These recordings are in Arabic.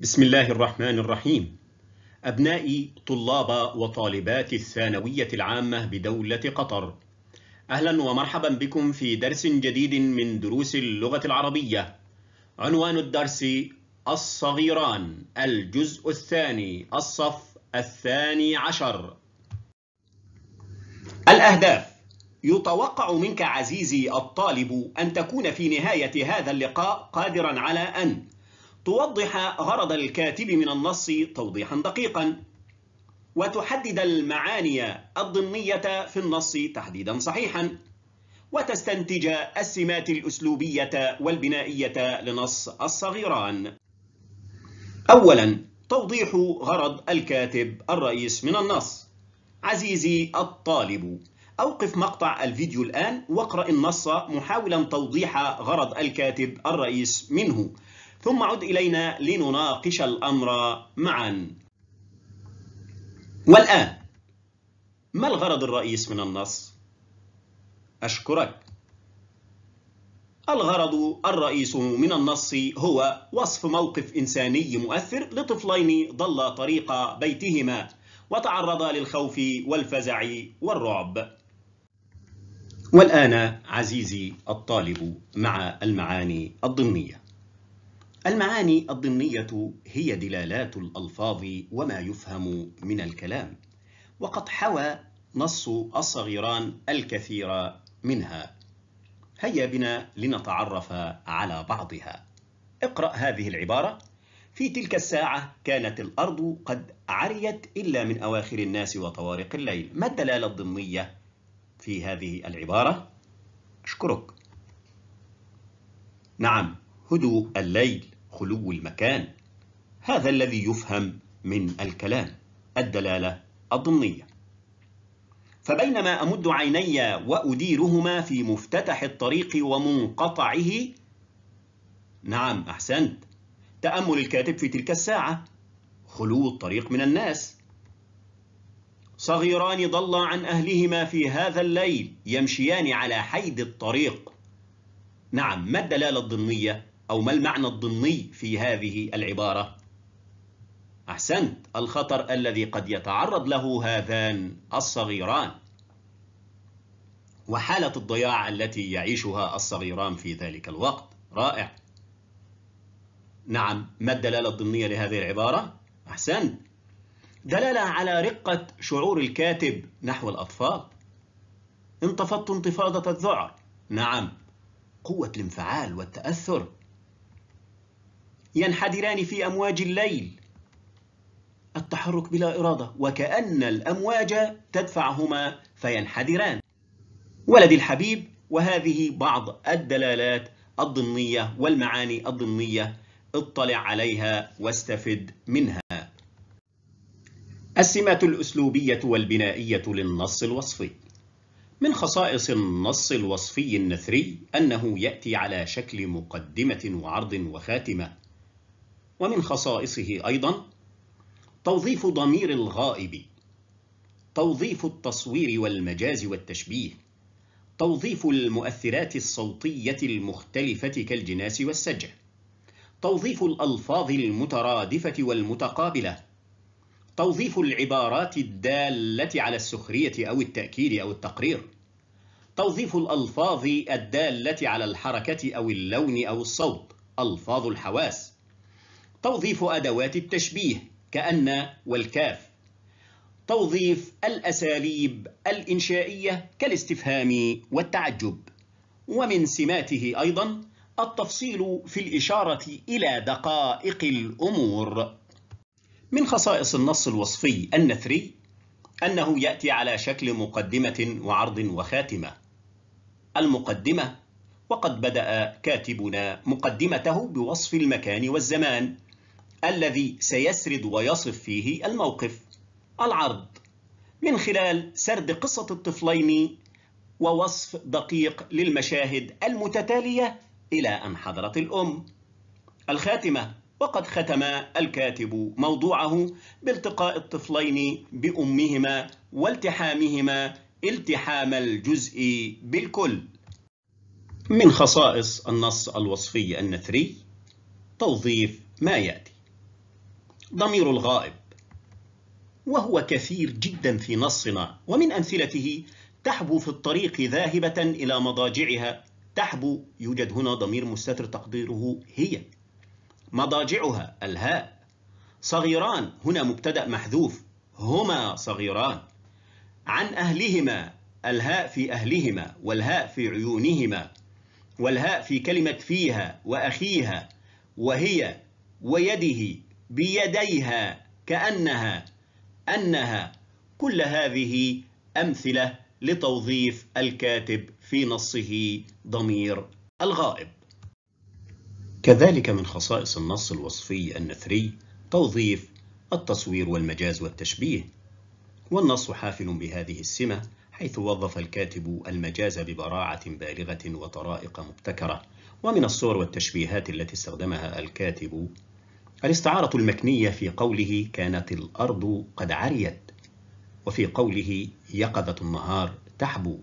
بسم الله الرحمن الرحيم أبنائي طلاب وطالبات الثانوية العامة بدولة قطر أهلا ومرحبا بكم في درس جديد من دروس اللغة العربية عنوان الدرس الصغيران الجزء الثاني الصف الثاني عشر الأهداف يتوقع منك عزيزي الطالب أن تكون في نهاية هذا اللقاء قادرا على أن توضح غرض الكاتب من النص توضيحا دقيقا وتحدد المعاني الضمنية في النص تحديدا صحيحا وتستنتج السمات الأسلوبية والبنائية لنص الصغيران أولا توضيح غرض الكاتب الرئيس من النص عزيزي الطالب أوقف مقطع الفيديو الآن واقرأ النص محاولا توضيح غرض الكاتب الرئيس منه ثم عد إلينا لنناقش الأمر معا والآن ما الغرض الرئيس من النص؟ أشكرك الغرض الرئيس من النص هو وصف موقف إنساني مؤثر لطفلين ضل طريق بيتهما وتعرضا للخوف والفزع والرعب والآن عزيزي الطالب مع المعاني الضمنية المعاني الضمنية هي دلالات الألفاظ وما يفهم من الكلام وقد حوى نص الصغيران الكثير منها هيا بنا لنتعرف على بعضها اقرأ هذه العبارة في تلك الساعة كانت الأرض قد عريت إلا من أواخر الناس وطوارق الليل ما الدلالة الضمنية في هذه العبارة؟ أشكرك نعم هدوء الليل خلو المكان هذا الذي يفهم من الكلام الدلالة الضمنية فبينما أمد عيني وأديرهما في مفتتح الطريق ومنقطعه نعم أحسنت تأمل الكاتب في تلك الساعة خلو الطريق من الناس صغيران ضلا عن أهلهما في هذا الليل يمشيان على حيد الطريق نعم ما الدلالة الضمنية؟ أو ما المعنى الضمني في هذه العبارة؟ أحسنت الخطر الذي قد يتعرض له هذان الصغيران وحالة الضياع التي يعيشها الصغيران في ذلك الوقت رائع نعم ما الدلالة الضمنية لهذه العبارة؟ أحسنت دلالة على رقة شعور الكاتب نحو الأطفال انتفضت انتفاضة الذعر نعم قوة الانفعال والتأثر ينحدران في أمواج الليل التحرك بلا إرادة وكأن الأمواج تدفعهما فينحدران ولدي الحبيب وهذه بعض الدلالات الضمنية والمعاني الضمنية اطلع عليها واستفد منها السمات الأسلوبية والبنائية للنص الوصفي من خصائص النص الوصفي النثري أنه يأتي على شكل مقدمة وعرض وخاتمة ومن خصائصه أيضا توظيف ضمير الغائب توظيف التصوير والمجاز والتشبيه توظيف المؤثرات الصوتية المختلفة كالجناس والسجع توظيف الألفاظ المترادفة والمتقابلة توظيف العبارات الدالة على السخرية أو التأكيد أو التقرير توظيف الألفاظ الدالة على الحركة أو اللون أو الصوت ألفاظ الحواس توظيف أدوات التشبيه كأن والكاف توظيف الأساليب الإنشائية كالاستفهام والتعجب ومن سماته أيضا التفصيل في الإشارة إلى دقائق الأمور من خصائص النص الوصفي النثري أنه يأتي على شكل مقدمة وعرض وخاتمة المقدمة وقد بدأ كاتبنا مقدمته بوصف المكان والزمان الذي سيسرد ويصف فيه الموقف العرض من خلال سرد قصة الطفلين ووصف دقيق للمشاهد المتتالية إلى أن حضرت الأم الخاتمة وقد ختم الكاتب موضوعه بالتقاء الطفلين بأمهما والتحامهما التحام الجزء بالكل من خصائص النص الوصفي النثري توظيف ما يأتي ضمير الغائب وهو كثير جدا في نصنا ومن أمثلته تحبو في الطريق ذاهبة إلى مضاجعها تحبو يوجد هنا ضمير مستتر تقديره هي مضاجعها الهاء صغيران هنا مبتدأ محذوف هما صغيران عن أهلهما الهاء في أهلهما والهاء في عيونهما والهاء في كلمة فيها وأخيها وهي ويده بيديها كأنها أنها كل هذه أمثلة لتوظيف الكاتب في نصه ضمير الغائب كذلك من خصائص النص الوصفي النثري توظيف التصوير والمجاز والتشبيه والنص حافل بهذه السمة حيث وظف الكاتب المجاز ببراعة بالغة وطرائق مبتكرة ومن الصور والتشبيهات التي استخدمها الكاتب الاستعارة المكنية في قوله كانت الأرض قد عريت وفي قوله يقظة النهار تحبو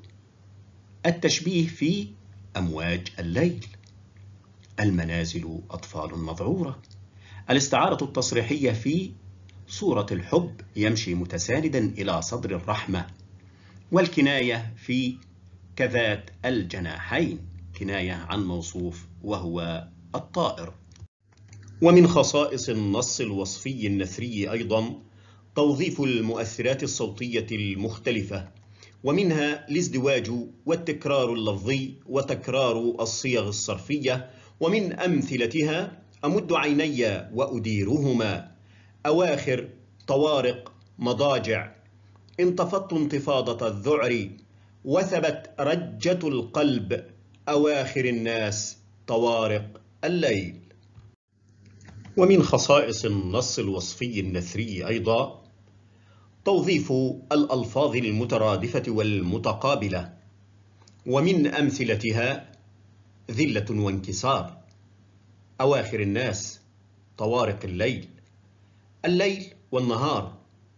التشبيه في أمواج الليل المنازل أطفال مذعورة الاستعارة التصريحية في صورة الحب يمشي متساندا إلى صدر الرحمة والكناية في كذات الجناحين كناية عن موصوف وهو الطائر ومن خصائص النص الوصفي النثري أيضا توظيف المؤثرات الصوتية المختلفة ومنها الازدواج والتكرار اللفظي وتكرار الصيغ الصرفية ومن أمثلتها أمد عيني وأديرهما أواخر طوارق مضاجع انتفضت انتفاضة الذعر وثبت رجة القلب أواخر الناس طوارق الليل ومن خصائص النص الوصفي النثري أيضا توظيف الألفاظ المترادفة والمتقابلة ومن أمثلتها ذلة وانكسار أواخر الناس طوارق الليل الليل والنهار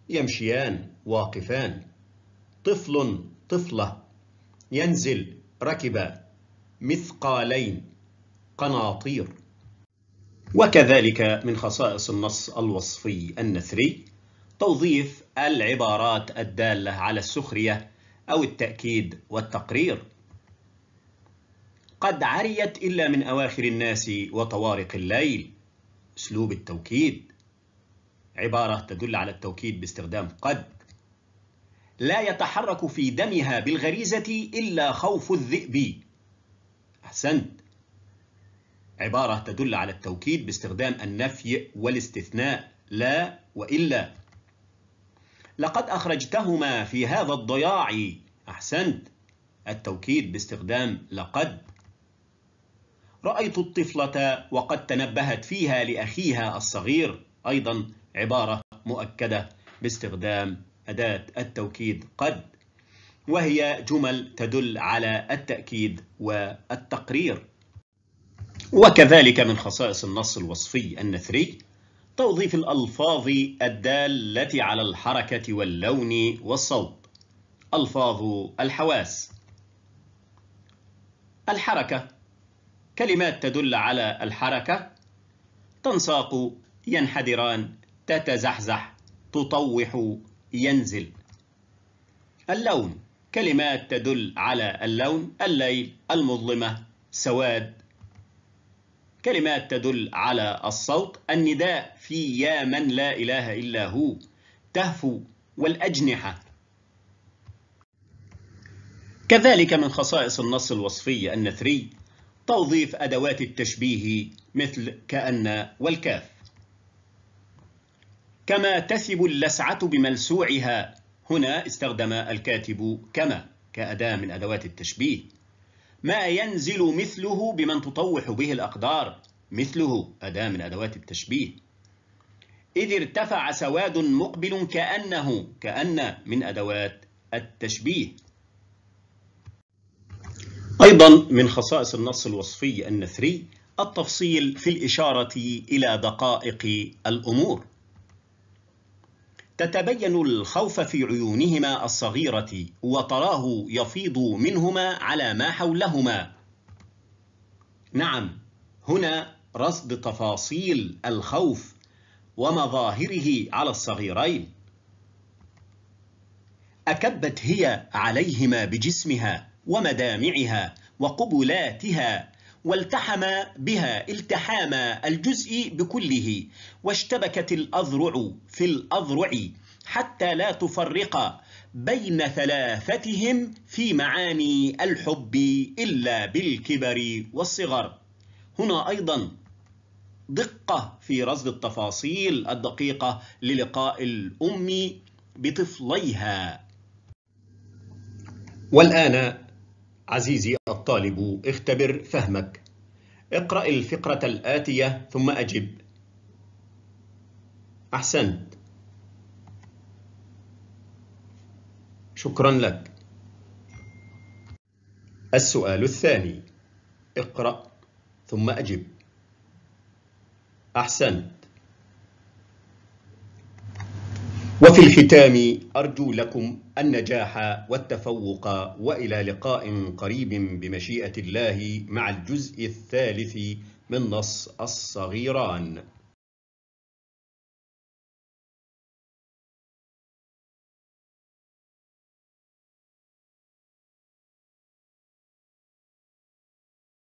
يمشيان واقفان طفل طفلة ينزل ركبا مثقالين قناطير وكذلك من خصائص النص الوصفي النثري توظيف العبارات الدالة على السخرية أو التأكيد والتقرير قد عريت إلا من أواخر الناس وطوارق الليل أسلوب التوكيد عبارة تدل على التوكيد باستخدام قد لا يتحرك في دمها بالغريزة إلا خوف الذئب أحسنت عبارة تدل على التوكيد باستخدام النفي والاستثناء لا وإلا لقد أخرجتهما في هذا الضياع أحسنت التوكيد باستخدام لقد رأيت الطفلة وقد تنبهت فيها لأخيها الصغير أيضا عبارة مؤكدة باستخدام أداة التوكيد قد وهي جمل تدل على التأكيد والتقرير وكذلك من خصائص النص الوصفي النثري توظيف الألفاظ الدالة على الحركة واللون والصوت ألفاظ الحواس الحركة كلمات تدل على الحركة تنساق ينحدران تتزحزح تطوح ينزل اللون كلمات تدل على اللون الليل المظلمة سواد كلمات تدل على الصوت النداء في يا من لا إله إلا هو تهفو والأجنحة كذلك من خصائص النص الوصفي النثري توظيف أدوات التشبيه مثل كأن والكاف كما تثب اللسعة بملسوعها هنا استخدم الكاتب كما كأداة من أدوات التشبيه ما ينزل مثله بمن تطوح به الأقدار مثله أداة من أدوات التشبيه إذ ارتفع سواد مقبل كأنه كأن من أدوات التشبيه أيضا من خصائص النص الوصفي النثري التفصيل في الإشارة إلى دقائق الأمور تتبين الخوف في عيونهما الصغيرة وتراه يفيض منهما على ما حولهما نعم هنا رصد تفاصيل الخوف ومظاهره على الصغيرين أكبت هي عليهما بجسمها ومدامعها وقبلاتها والتحم بها التحام الجزء بكله واشتبكت الأذرع في الأذرع حتى لا تفرق بين ثلاثتهم في معاني الحب إلا بالكبر والصغر هنا أيضا دقة في رصد التفاصيل الدقيقة للقاء الأم بطفليها والآن عزيزي الطالب اختبر فهمك اقرأ الفقرة الآتية ثم أجب أحسنت شكرا لك السؤال الثاني اقرأ ثم أجب أحسنت وفي الختام أرجو لكم النجاح والتفوق وإلى لقاء قريب بمشيئة الله مع الجزء الثالث من نص الصغيران